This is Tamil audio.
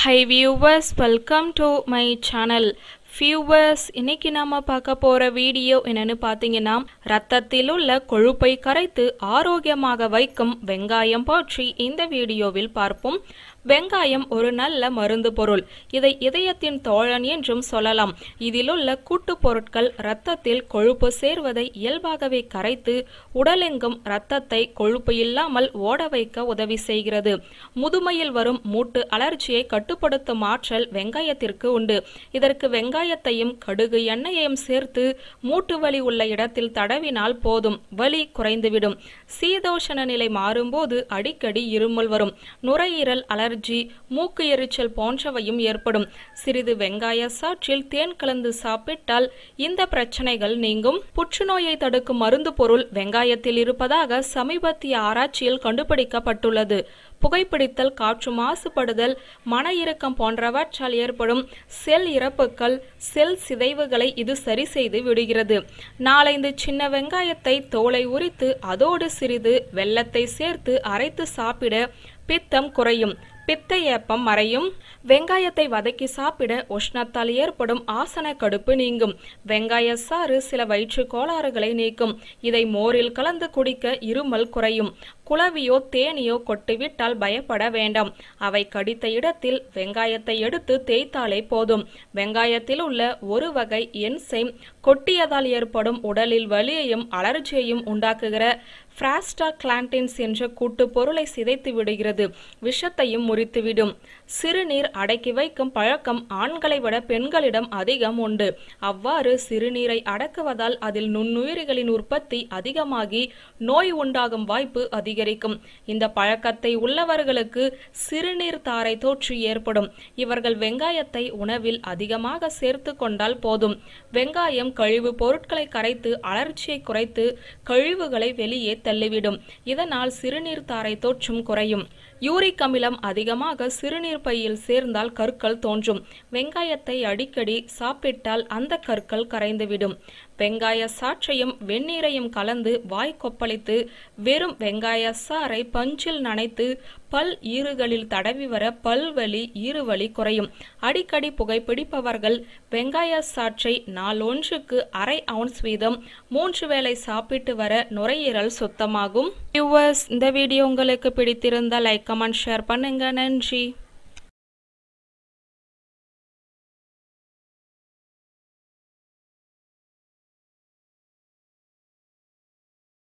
high viewers welcome to my channel viewers இன்னைக்கு நாம் பார்க்க போகிற வீடியோ என்னென்னு பார்த்தீங்கன்னா ரத்தத்தில் உள்ள கொழுப்பை கரைத்து ஆரோக்கியமாக வைக்கும் வெங்காயம் பற்றி இந்த வீடியோவில் பார்ப்போம் வெங்காயம் ஒரு நல்ல மருந்து பொருள் இதை இதயத்தின் தோழன் என்றும் சொல்லலாம் இதிலுள்ள கூட்டு பொருட்கள் இரத்தத்தில் கொழுப்பு சேர்வதை இயல்பாகவே கரைத்து உடலெங்கும் இரத்தத்தை கொழுப்பு இல்லாமல் ஓட வைக்க உதவி செய்கிறது முதுமையில் வரும் மூட்டு அலர்ச்சியை கட்டுப்படுத்தும் ஆற்றல் வெங்காயத்திற்கு உண்டு இதற்கு வெங்காயத்தையும் கடுகு எண்ணெயையும் சேர்த்து மூட்டு வலி உள்ள இடத்தில் தடவினால் போதும் வலி குறைந்துவிடும் சீதோஷண நிலை மாறும்போது அடிக்கடி இருமல் வரும் நுரையீரல் அலர்ஜி அலர்ஜி மூக்கு எரிச்சல் போன்றவையும் ஏற்படும் சிறிது வெங்காய சாற்றில் தேன் கலந்து சாப்பிட்டால் இந்த பிரச்சனைகள் நீங்கும் புற்றுநோயை தடுக்கும் மருந்து பொருள் வெங்காயத்தில் இருப்பதாக சமீபத்திய ஆராய்ச்சியில் கண்டுபிடிக்கப்பட்டுள்ளது புகைப்பிடித்தல் காற்று மாசுபடுதல் மன இறுக்கம் போன்றவற்றால் ஏற்படும் செல் இறப்புகள் செல் சிதைவுகளை இது சரி செய்து விடுகிறது நாலந்து சின்ன வெங்காயத்தை தோலை உரித்து அதோடு சிறிது வெள்ளத்தை சேர்த்து அரைத்து சாப்பிட பித்தம் குறையும் பித்த ஏப்பம் மறையும் வெங்காயத்தை வதக்கி சாப்பிட உஷ்ணத்தால் ஏற்படும் ஆசன கடுப்பு நீங்கும் வெங்காய சாறு சில வயிற்று கோளாறுகளை நீக்கும் இதை மோரில் கலந்து குடிக்க இருமல் குறையும் குளவியோ தேனியோ கொட்டுவிட்டால் பயப்பட வேண்டாம் அவை கடித்த இடத்தில் வெங்காயத்தை எடுத்து தேய்த்தாலே போதும் வெங்காயத்தில் உள்ள ஒரு வகை என்சைம் கொட்டியதால் ஏற்படும் உடலில் வலியையும் அலர்ச்சியையும் உண்டாக்குகிற ஃப்ராஸ்டா கிளாண்டின்ஸ் என்ற கூட்டு பொருளை சிதைத்து விடுகிறது விஷத்தையும் முறித்துவிடும் சிறுநீர் அடக்கி வைக்கும் பழக்கம் ஆண்களை விட பெண்களிடம் அதிகம் உண்டு அவ்வாறு சிறுநீரை அடக்குவதால் அதில் நுண்ணுயிரிகளின் உற்பத்தி அதிகமாகி நோய் உண்டாகும் வாய்ப்பு அதிகரிக்கும் இந்த பழக்கத்தை உள்ளவர்களுக்கு சிறுநீர் தாரை தோற்று ஏற்படும் இவர்கள் வெங்காயத்தை உணவில் அதிகமாக சேர்த்து கொண்டால் போதும் வெங்காயம் கழிவு பொருட்களை கரைத்து அலர்ச்சியை குறைத்து கழிவுகளை வெளியே தள்ளிவிடும் இதனால் சிறுநீர் தாரை தோற்றும் குறையும் யூரிக் அமிலம் அதிகமாக சிறுநீர் பையில் சேர்ந்தால் கற்கள் தோன்றும் வெங்காயத்தை அடிக்கடி சாப்பிட்டால் அந்த கற்கள் கரைந்துவிடும் வெங்காய சாற்றையும் வெந்நீரையும் கலந்து வாய் கொப்பளித்து வெறும் வெங்காய சாறை பஞ்சில் நனைத்து பல் ஈறுகளில் தடவி வர பல்வலி ஈறுவலி குறையும் அடிக்கடி புகைப்பிடிப்பவர்கள் வெங்காய சாற்றை நாளொன்றுக்கு அரை அவுன்ஸ் வீதம் மூன்று வேளை சாப்பிட்டு வர நுரையீரல் சுத்தமாகும் இந்த வீடியோ உங்களுக்கு பிடித்திருந்தால் லைக் கமெண்ட் ஷேர் பண்ணுங்க நன்றி